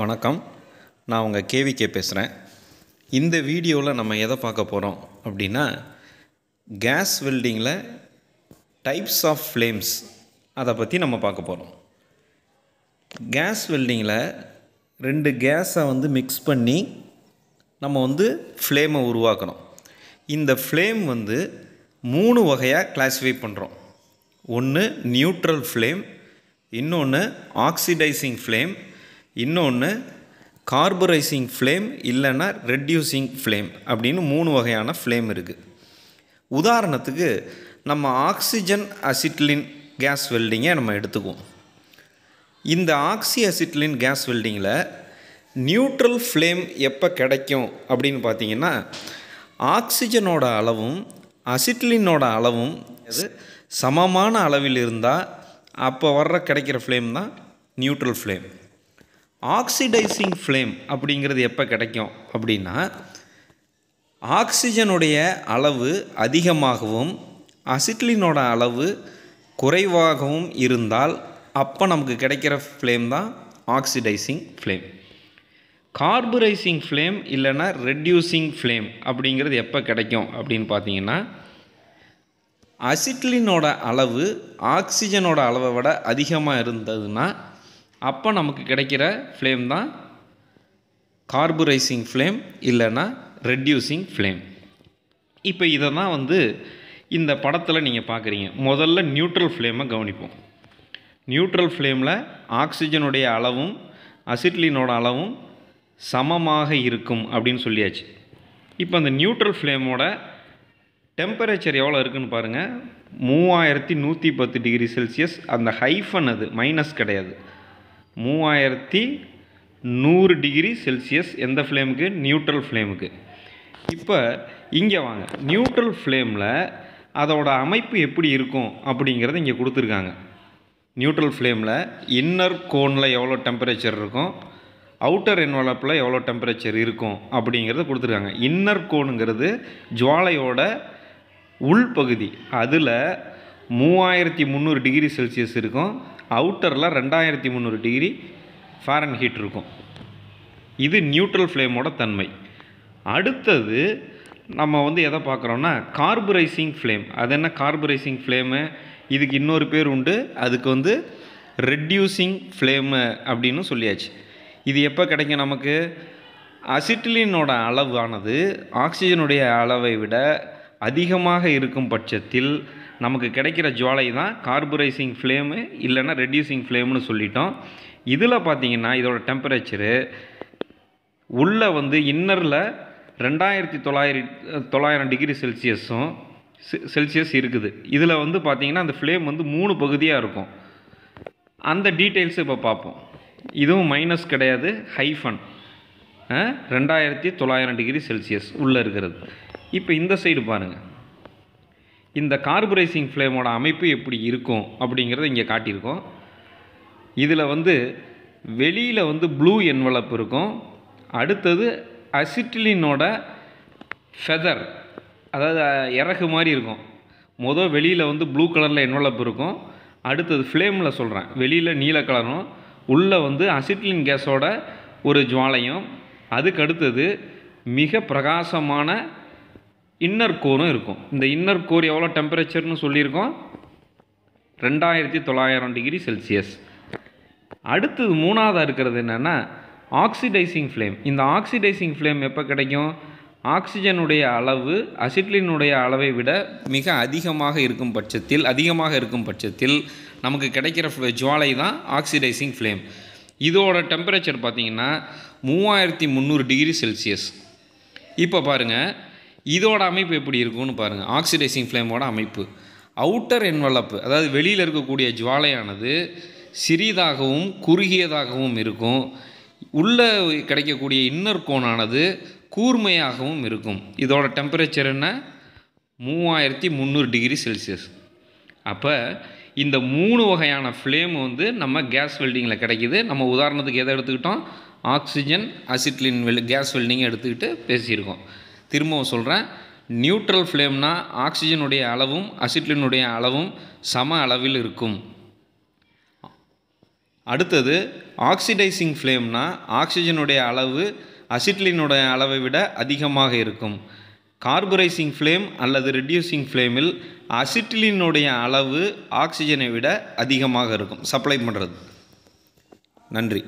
வணக்கம் நான் உங்கள் கேவிகே பேசுகிறேன் இந்த வீடியோவில் நம்ம எதை பார்க்க போகிறோம் அப்படின்னா கேஸ் வெல்டிங்கில் டைப்ஸ் ஆஃப் ஃப்ளேம்ஸ் அதை பற்றி நம்ம பார்க்க போகிறோம் கேஸ் வெல்டிங்கில் ரெண்டு கேஸை வந்து மிக்ஸ் பண்ணி நம்ம வந்து ஃப்ளேமை உருவாக்குறோம் இந்த ஃப்ளேம் வந்து மூணு வகையாக கிளாஸிஃபை பண்ணுறோம் ஒன்று நியூட்ரல் ஃப்ளேம் இன்னொன்று ஆக்சிடைசிங் ஃப்ளேம் இன்னொன்று கார்பரைசிங் ஃப்ளேம் இல்லைன்னா ரெட்யூசிங் ஃப்ளேம் அப்படின்னு மூணு வகையான ஃப்ளேம் இருக்குது உதாரணத்துக்கு நம்ம ஆக்சிஜன் அசிட்லின் கேஸ் வெல்டிங்கை நம்ம எடுத்துக்குவோம் இந்த ஆக்சி அசிட்லின் கேஸ் வெல்டிங்கில் நியூட்ரல் ஃப்ளேம் எப்போ கிடைக்கும் அப்படின்னு பார்த்தீங்கன்னா ஆக்சிஜனோட அளவும் அசிட்லினோட அளவும் அது சமமான அளவில் இருந்தால் அப்போ வர்ற கிடைக்கிற ஃப்ளேம் தான் நியூட்ரல் ஃப்ளேம் ஆக்சிடைசிங் ஃப்ளேம் அப்படிங்கிறது எப்போ கிடைக்கும் அப்படின்னா ஆக்சிஜனுடைய அளவு அதிகமாகவும் அசிட்லினோட அளவு குறைவாகவும் இருந்தால் அப்போ நமக்கு கிடைக்கிற ஃப்ளேம் தான் ஆக்சிடைசிங் ஃப்ளேம் கார்பரைசிங் ஃப்ளேம் இல்லைன்னா ரெட்யூசிங் ஃப்ளேம் அப்படிங்கிறது எப்போ கிடைக்கும் அப்படின்னு பார்த்தீங்கன்னா அசிட்லினோட அளவு ஆக்சிஜனோட அளவை விட அதிகமாக இருந்ததுன்னா அப்போ நமக்கு கிடைக்கிற ஃப்ளேம் தான் கார்புரைசிங் ஃப்ளேம் இல்லைன்னா ரெட்யூசிங் ஃப்ளேம் இப்போ இதை தான் வந்து இந்த படத்தில் நீங்கள் பார்க்குறீங்க முதல்ல நியூட்ரல் ஃப்ளேமை கவனிப்போம் நியூட்ரல் ஃப்ளேமில் ஆக்சிஜனுடைய அளவும் அசிட்லினோட அளவும் சமமாக இருக்கும் அப்படின்னு சொல்லியாச்சு இப்போ அந்த நியூட்ரல் ஃப்ளேமோட டெம்பரேச்சர் எவ்வளோ இருக்குதுன்னு பாருங்கள் மூவாயிரத்தி நூற்றி பத்து டிகிரி செல்சியஸ் அந்த ஹைஃபன் அது மைனஸ் கிடையாது மூவாயிரத்தி நூறு டிகிரி செல்சியஸ் எந்த ஃப்ளேமுக்கு நியூட்ரல் ஃப்ளேமுக்கு இப்போ இங்கே வாங்க நியூட்ரல் ஃப்ளேமில் அதோட அமைப்பு எப்படி இருக்கும் அப்படிங்கிறத இங்கே கொடுத்துருக்காங்க நியூட்ரல் ஃப்ளேமில் இன்னர் கோனில் எவ்வளோ டெம்பரேச்சர் இருக்கும் அவுட்டர் என்வலப்பில் எவ்வளோ டெம்பரேச்சர் இருக்கும் அப்படிங்கிறத கொடுத்துருக்காங்க இன்னர் கோனுங்கிறது ஜுவாலையோட உள்பகுதி அதில் மூவாயிரத்தி முந்நூறு டிகிரி செல்சியஸ் இருக்கும் அவுட்டரில் ரெண்டாயிரத்தி முந்நூறு டிகிரி ஃபாரன் ஹீட் இருக்கும் இது நியூட்ரல் ஃப்ளேமோட தன்மை அடுத்தது நம்ம வந்து எதை பார்க்குறோன்னா கார்புரைசிங் ஃப்ளேம் அது என்ன கார்புரைசிங் ஃப்ளேமு இதுக்கு இன்னொரு பேர் உண்டு அதுக்கு வந்து ரெட்யூசிங் ஃப்ளேமு அப்படின்னு சொல்லியாச்சு இது எப்போ கிடைக்கும் நமக்கு அசிட்டிலினோட அளவானது ஆக்சிஜனுடைய அளவை விட அதிகமாக இருக்கும் பட்சத்தில் நமக்கு கிடைக்கிற ஜுவாலை தான் கார்புரைசிங் ஃப்ளேமு இல்லைன்னா ரெடியூசிங் ஃப்ளேம்னு சொல்லிட்டோம் இதில் பார்த்தீங்கன்னா இதோட டெம்பரேச்சரு உள்ளே வந்து இன்னரில் ரெண்டாயிரத்தி தொள்ளாயிரி தொள்ளாயிரம் டிகிரி செல்சியஸும் செல்சியஸ் இருக்குது இதில் வந்து பார்த்திங்கன்னா அந்த ஃப்ளேம் வந்து மூணு பகுதியாக இருக்கும் அந்த டீட்டெயில்ஸு இப்போ பார்ப்போம் இதுவும் மைனஸ் கிடையாது ஹைஃபன் ரெண்டாயிரத்தி தொள்ளாயிரம் டிகிரி செல்சியஸ் உள்ளே இருக்கிறது இப்போ இந்த சைடு பாருங்கள் இந்த கார்புரைசிங் ஃப்ளேமோட அமைப்பு எப்படி இருக்கும் அப்படிங்கிறத இங்கே காட்டியிருக்கோம் இதில் வந்து வெளியில் வந்து ப்ளூ என்வலப் இருக்கும் அடுத்தது அசிட்டிலினோட ஃபெதர் அதாவது இறகு மாதிரி இருக்கும் மொதல் வெளியில் வந்து ப்ளூ கலரில் என்வலப் இருக்கும் அடுத்தது ஃப்ளேமில் சொல்கிறேன் வெளியில் நீல கலரும் உள்ளே வந்து அசிட்டிலின் கேஸோட ஒரு ஜுவாலையும் அதுக்கு அடுத்தது மிக பிரகாசமான இன்னர் கோரும் இருக்கும் இந்த இன்னர் கோர் எவ்வளோ டெம்பரேச்சர்னு சொல்லியிருக்கோம் ரெண்டாயிரத்தி தொள்ளாயிரம் டிகிரி செல்சியஸ் அடுத்தது மூணாவதாக இருக்கிறது என்னென்னா ஆக்சிடைசிங் ஃப்ளேம் இந்த ஆக்சிடைசிங் ஃப்ளேம் எப்போ கிடைக்கும் ஆக்சிஜனுடைய அளவு அசிட்லினுடைய அளவை விட மிக அதிகமாக இருக்கும் பட்சத்தில் அதிகமாக இருக்கும் பட்சத்தில் நமக்கு கிடைக்கிற ஜுவாலை தான் ஆக்சிடைசிங் ஃப்ளேம் இதோட டெம்பரேச்சர் பார்த்திங்கன்னா மூவாயிரத்தி முந்நூறு டிகிரி செல்சியஸ் இப்போ பாருங்கள் இதோட அமைப்பு எப்படி இருக்கும்னு பாருங்கள் ஆக்சிடைசிங் ஃப்ளேமோட அமைப்பு அவுட்டர் என்வலப்பு அதாவது வெளியில் இருக்கக்கூடிய ஜுவாலையானது சிறிதாகவும் குறுகியதாகவும் இருக்கும் உள்ளே கிடைக்கக்கூடிய இன்னர் கோணானது கூர்மையாகவும் இருக்கும் இதோட டெம்பரேச்சர் என்ன மூவாயிரத்தி முந்நூறு டிகிரி செல்சியஸ் அப்போ இந்த மூணு வகையான ஃப்ளேம் வந்து நம்ம கேஸ் வெல்டிங்கில் கிடைக்கிது நம்ம உதாரணத்துக்கு எதை எடுத்துக்கிட்டோம் ஆக்சிஜன் அசிட்லின் வெல் கேஸ் வெல்டிங்கை எடுத்துக்கிட்டு பேசியிருக்கோம் திரும்பவும் சொல்கிறேன் நியூட்ரல் ஃப்ளேம்னா ஆக்சிஜனுடைய அளவும் அசிட்லினுடைய அளவும் சம அளவில் இருக்கும் அடுத்தது ஆக்சிடைசிங் ஃப்ளேம்னா ஆக்சிஜனுடைய அளவு அசிட்லினுடைய அளவை விட அதிகமாக இருக்கும் கார்பரைசிங் ஃப்ளேம் அல்லது ரெடியூசிங் ஃப்ளேமில் அசிட்லினுடைய அளவு ஆக்சிஜனை விட அதிகமாக இருக்கும் சப்ளை பண்ணுறது நன்றி